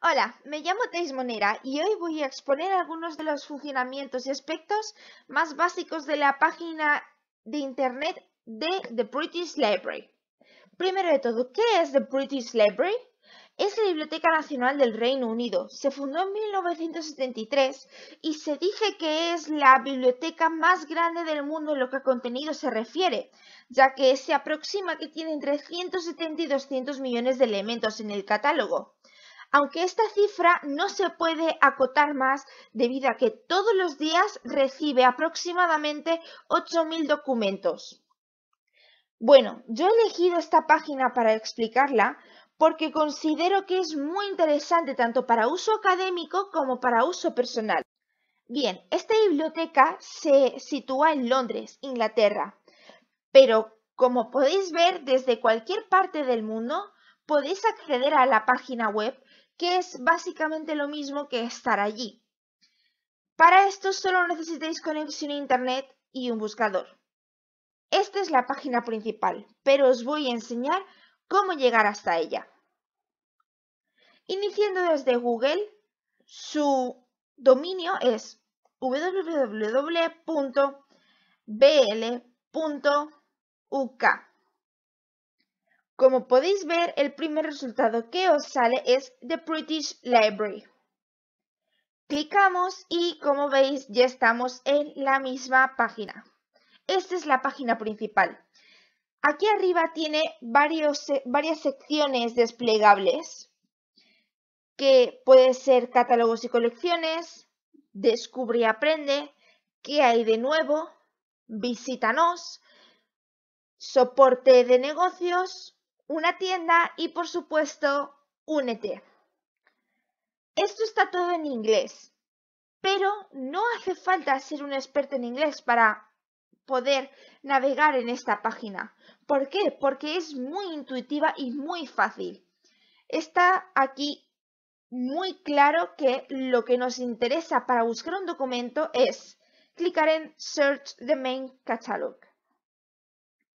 Hola, me llamo Teis Monera y hoy voy a exponer algunos de los funcionamientos y aspectos más básicos de la página de internet de The British Library. Primero de todo, ¿qué es The British Library? Es la Biblioteca Nacional del Reino Unido. Se fundó en 1973 y se dice que es la biblioteca más grande del mundo en lo que a contenido se refiere, ya que se aproxima que tiene entre 170 y 200 millones de elementos en el catálogo aunque esta cifra no se puede acotar más debido a que todos los días recibe aproximadamente 8.000 documentos. Bueno, yo he elegido esta página para explicarla porque considero que es muy interesante tanto para uso académico como para uso personal. Bien, esta biblioteca se sitúa en Londres, Inglaterra, pero como podéis ver desde cualquier parte del mundo podéis acceder a la página web que es básicamente lo mismo que estar allí. Para esto solo necesitáis conexión a internet y un buscador. Esta es la página principal, pero os voy a enseñar cómo llegar hasta ella. Iniciando desde Google, su dominio es www.bl.uk. Como podéis ver, el primer resultado que os sale es The British Library. Clicamos y como veis ya estamos en la misma página. Esta es la página principal. Aquí arriba tiene varias secciones desplegables que puede ser catálogos y colecciones, descubre y aprende, qué hay de nuevo, visítanos, soporte de negocios, una tienda y por supuesto, únete. Esto está todo en inglés, pero no hace falta ser un experto en inglés para poder navegar en esta página. ¿Por qué? Porque es muy intuitiva y muy fácil. Está aquí muy claro que lo que nos interesa para buscar un documento es clicar en Search the Main Catalog.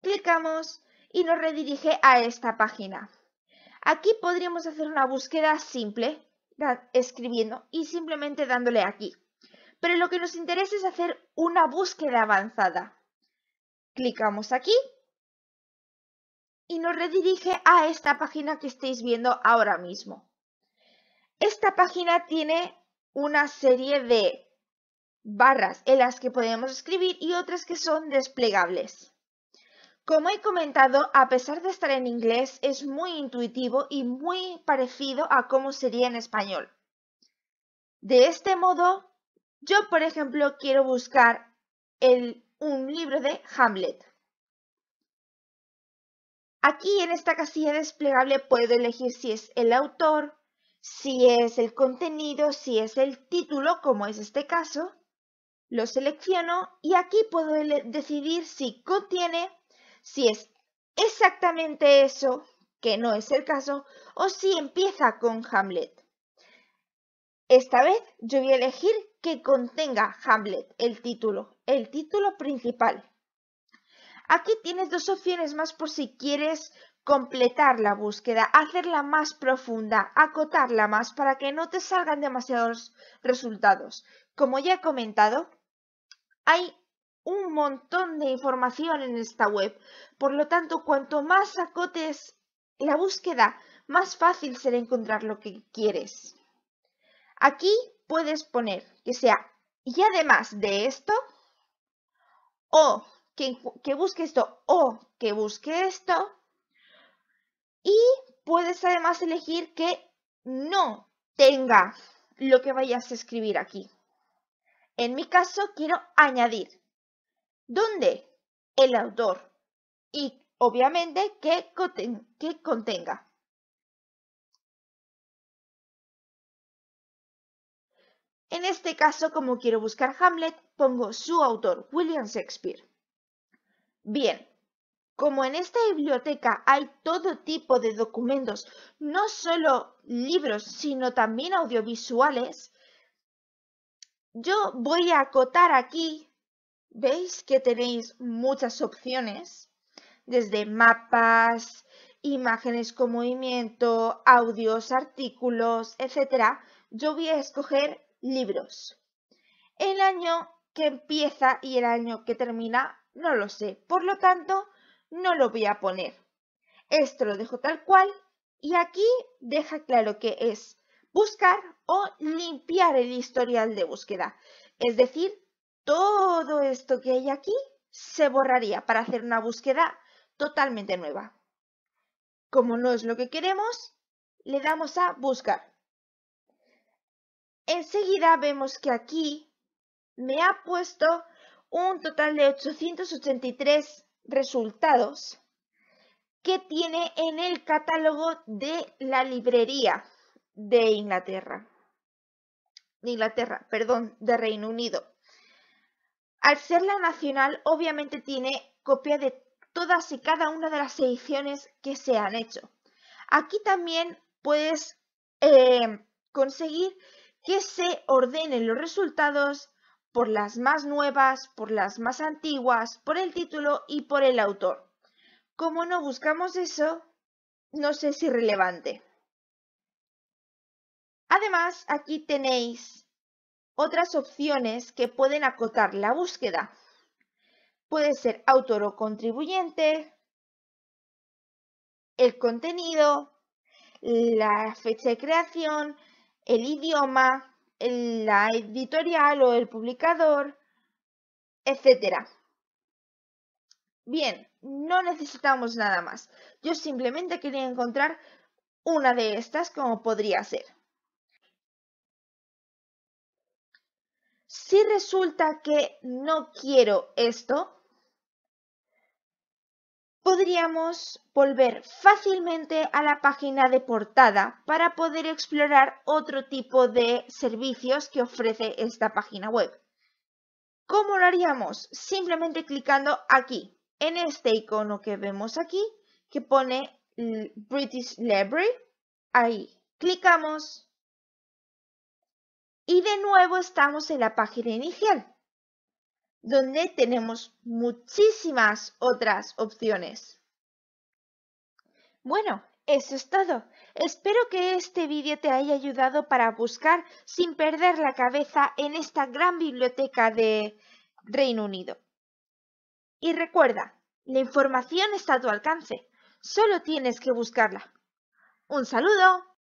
Clicamos y nos redirige a esta página. Aquí podríamos hacer una búsqueda simple, escribiendo y simplemente dándole aquí. Pero lo que nos interesa es hacer una búsqueda avanzada. Clicamos aquí y nos redirige a esta página que estáis viendo ahora mismo. Esta página tiene una serie de barras en las que podemos escribir y otras que son desplegables. Como he comentado, a pesar de estar en inglés, es muy intuitivo y muy parecido a cómo sería en español. De este modo, yo, por ejemplo, quiero buscar un libro de Hamlet. Aquí en esta casilla desplegable puedo elegir si es el autor, si es el contenido, si es el título, como es este caso. Lo selecciono y aquí puedo decidir si contiene si es exactamente eso, que no es el caso, o si empieza con Hamlet. Esta vez yo voy a elegir que contenga Hamlet, el título, el título principal. Aquí tienes dos opciones más por si quieres completar la búsqueda, hacerla más profunda, acotarla más para que no te salgan demasiados resultados. Como ya he comentado, hay un montón de información en esta web. Por lo tanto, cuanto más acotes la búsqueda, más fácil será encontrar lo que quieres. Aquí puedes poner que sea y además de esto, o que, que busque esto, o que busque esto, y puedes además elegir que no tenga lo que vayas a escribir aquí. En mi caso, quiero añadir. ¿Dónde? el autor y obviamente qué contenga. En este caso, como quiero buscar Hamlet, pongo su autor, William Shakespeare. Bien, como en esta biblioteca hay todo tipo de documentos, no solo libros, sino también audiovisuales, yo voy a acotar aquí Veis que tenéis muchas opciones, desde mapas, imágenes con movimiento, audios, artículos, etc. Yo voy a escoger libros. El año que empieza y el año que termina no lo sé, por lo tanto no lo voy a poner. Esto lo dejo tal cual y aquí deja claro que es buscar o limpiar el historial de búsqueda, es decir, todo esto que hay aquí se borraría para hacer una búsqueda totalmente nueva. Como no es lo que queremos, le damos a buscar. Enseguida vemos que aquí me ha puesto un total de 883 resultados que tiene en el catálogo de la librería de Inglaterra. De Inglaterra, perdón, de Reino Unido. Al ser la nacional, obviamente tiene copia de todas y cada una de las ediciones que se han hecho. Aquí también puedes eh, conseguir que se ordenen los resultados por las más nuevas, por las más antiguas, por el título y por el autor. Como no buscamos eso, no sé si es relevante. Además, aquí tenéis otras opciones que pueden acotar la búsqueda. Puede ser autor o contribuyente, el contenido, la fecha de creación, el idioma, la editorial o el publicador, etc. Bien, no necesitamos nada más. Yo simplemente quería encontrar una de estas como podría ser. Si resulta que no quiero esto, podríamos volver fácilmente a la página de portada para poder explorar otro tipo de servicios que ofrece esta página web. ¿Cómo lo haríamos? Simplemente clicando aquí, en este icono que vemos aquí, que pone British Library. Ahí, clicamos y de nuevo estamos en la página inicial, donde tenemos muchísimas otras opciones. Bueno, eso es todo. Espero que este vídeo te haya ayudado para buscar sin perder la cabeza en esta gran biblioteca de Reino Unido. Y recuerda, la información está a tu alcance, solo tienes que buscarla. Un saludo.